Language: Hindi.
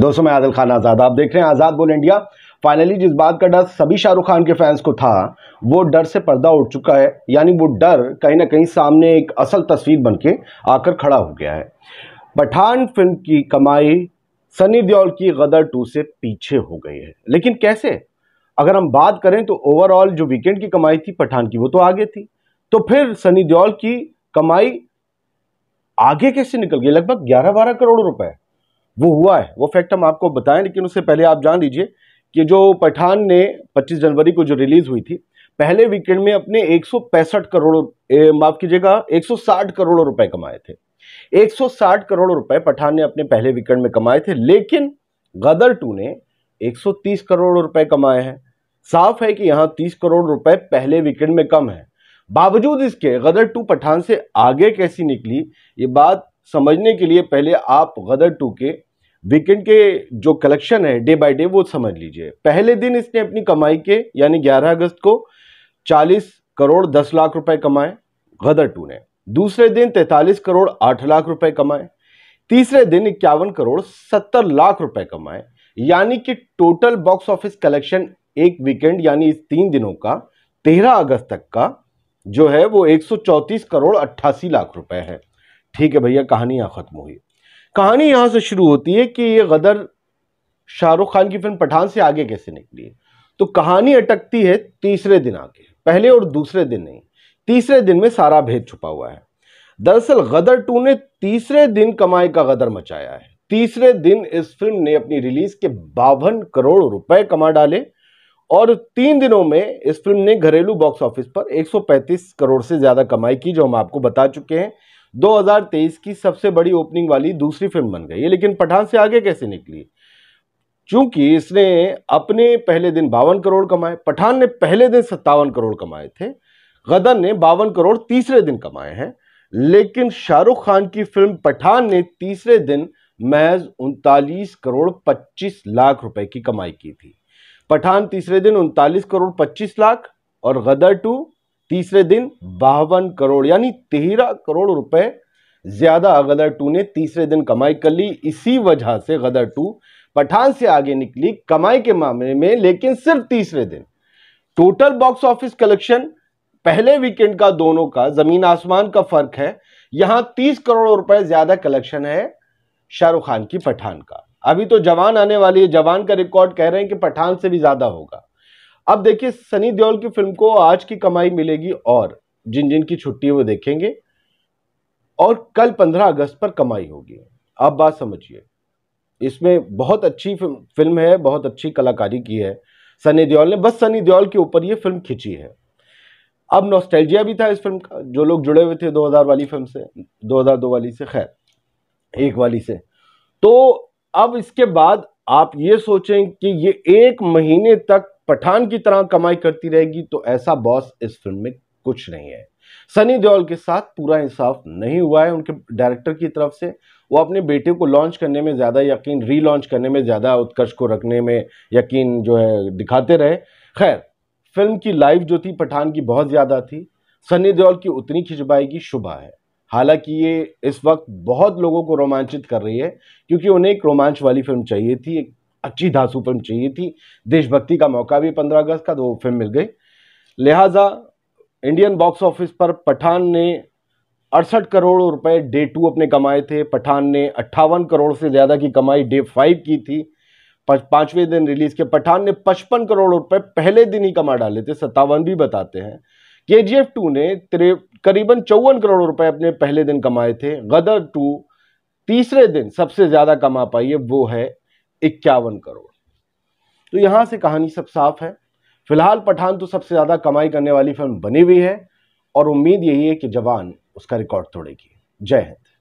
दोस्तों मैं आदिल खान आज़ाद आप देख रहे हैं आज़ाद बोल इंडिया फाइनली जिस बात का डर सभी शाहरुख खान के फैंस को था वो डर से पर्दा उठ चुका है यानी वो डर कहीं ना कहीं सामने एक असल तस्वीर बन के आकर खड़ा हो गया है पठान फिल्म की कमाई सनी देओल की गदर टू से पीछे हो गई है लेकिन कैसे अगर हम बात करें तो ओवरऑल जो वीकेंड की कमाई थी पठान की वो तो आगे थी तो फिर सनी देओल की कमाई आगे कैसे निकल गई लगभग 11-12 करोड़ रुपए वो हुआ है वो फैक्ट हम आपको बताएं लेकिन उससे पहले आप जान लीजिए कि जो पठान ने 25 जनवरी को जो रिलीज़ हुई थी पहले वीकेंड में अपने एक करोड़ माफ़ कीजिएगा 160 करोड़ रुपए कमाए थे 160 करोड़ रुपए पठान ने अपने पहले वीकेंड में कमाए थे लेकिन गदर टू ने 130 करोड़ रुपए कमाए हैं साफ है कि यहाँ 30 करोड़ रुपए पहले वीकेंड में कम है बावजूद इसके गदर टू पठान से आगे कैसी निकली ये बात समझने के लिए पहले आप गदर टू के वीकेंड के जो कलेक्शन है डे बाय डे वो समझ लीजिए पहले दिन इसने अपनी कमाई के यानी 11 अगस्त को 40 करोड़ 10 लाख रुपए कमाए गदर टू ने दूसरे दिन 43 करोड़ 8 लाख रुपए कमाए तीसरे दिन इक्यावन करोड़ 70 लाख रुपए कमाए यानी कि टोटल बॉक्स ऑफिस कलेक्शन एक वीकेंड यानी इस तीन दिनों का तेरह अगस्त तक का जो है वो एक करोड़ अट्ठासी लाख रुपए है ठीक है भैया कहानी यहाँ ख़त्म हुई कहानी यहां से शुरू होती है कि ये गदर शाहरुख खान की फिल्म पठान से आगे कैसे निकली तो कहानी अटकती है तीसरे दिन आगे पहले और दूसरे दिन नहीं तीसरे दिन में सारा भेद छुपा हुआ है दरअसल गदर टू ने तीसरे दिन कमाई का गदर मचाया है तीसरे दिन इस फिल्म ने अपनी रिलीज के बावन करोड़ रुपए कमा डाले और तीन दिनों में इस फिल्म ने घरेलू बॉक्स ऑफिस पर 135 करोड़ से ज़्यादा कमाई की जो हम आपको बता चुके हैं 2023 की सबसे बड़ी ओपनिंग वाली दूसरी फिल्म बन गई है लेकिन पठान से आगे कैसे निकली चूंकि इसने अपने पहले दिन बावन करोड़ कमाए पठान ने पहले दिन सत्तावन करोड़ कमाए थे गदन ने बावन करोड़ तीसरे दिन कमाए हैं लेकिन शाहरुख खान की फिल्म पठान ने तीसरे दिन महज उनतालीस करोड़ पच्चीस लाख रुपए की कमाई की थी पठान तीसरे दिन उनतालीस करोड़ पच्चीस लाख और गदर टू तीसरे दिन बावन करोड़ यानी तेरह करोड़ रुपए ज़्यादा गदर टू ने तीसरे दिन कमाई कर ली इसी वजह से गदर टू पठान से आगे निकली कमाई के मामले में लेकिन सिर्फ तीसरे दिन टोटल बॉक्स ऑफिस कलेक्शन पहले वीकेंड का दोनों का ज़मीन आसमान का फ़र्क है यहां तीस करोड़ रुपए ज़्यादा कलेक्शन है शाहरुख खान की पठान का अभी तो जवान आने वाली है जवान का रिकॉर्ड कह रहे हैं कि पठान से भी ज़्यादा होगा अब देखिए सनी देओल की फिल्म को आज की कमाई मिलेगी और जिन जिन की छुट्टी वो देखेंगे और कल 15 अगस्त पर कमाई होगी आप बात समझिए इसमें बहुत अच्छी फिल्म है बहुत अच्छी कलाकारी की है सनी देओल ने बस सनी देओल के ऊपर ये फिल्म खींची है अब नोस्टेलजिया भी था इस फिल्म का जो लोग जुड़े हुए थे 2000 वाली फिल्म से 2002 वाली से खैर एक वाली से तो अब इसके बाद आप ये सोचें कि ये एक महीने तक पठान की तरह कमाई करती रहेगी तो ऐसा बॉस इस फिल्म में कुछ नहीं है सनी देओल के साथ पूरा इंसाफ नहीं हुआ है उनके डायरेक्टर की तरफ से वो अपने बेटे को लॉन्च करने में ज़्यादा यकीन रीलॉन्च करने में ज़्यादा उत्कर्ष को रखने में यकीन जो है दिखाते रहे खैर फिल्म की लाइफ जो थी पठान की बहुत ज़्यादा थी सनी देओल की उतनी खिंचवाई की शुभा है हालांकि ये इस वक्त बहुत लोगों को रोमांचित कर रही है क्योंकि उन्हें एक रोमांच वाली फिल्म चाहिए थी एक अच्छी धांसू फिल्म चाहिए थी देशभक्ति का मौका भी पंद्रह अगस्त का तो वो फिल्म मिल गई लिहाजा इंडियन बॉक्स ऑफिस पर पठान ने अड़सठ करोड़ रुपए डे टू अपने कमाए थे पठान ने अट्ठावन करोड़ से ज़्यादा की कमाई डे फाइव की थी पाँचवें दिन रिलीज के पठान ने पचपन करोड़ रुपए पहले दिन ही कमा डाले थे सत्तावन भी बताते हैं के जी एफ टू ने करीबन चौवन करोड़ रुपए अपने पहले दिन कमाए थे गदर टू तीसरे दिन सबसे ज़्यादा कमा पाई है वो है इक्यावन करोड़ तो यहां से कहानी सब साफ है फिलहाल पठान तो सबसे ज़्यादा कमाई करने वाली फिल्म बनी हुई है और उम्मीद यही है कि जवान उसका रिकॉर्ड तोड़ेगी जय हिंद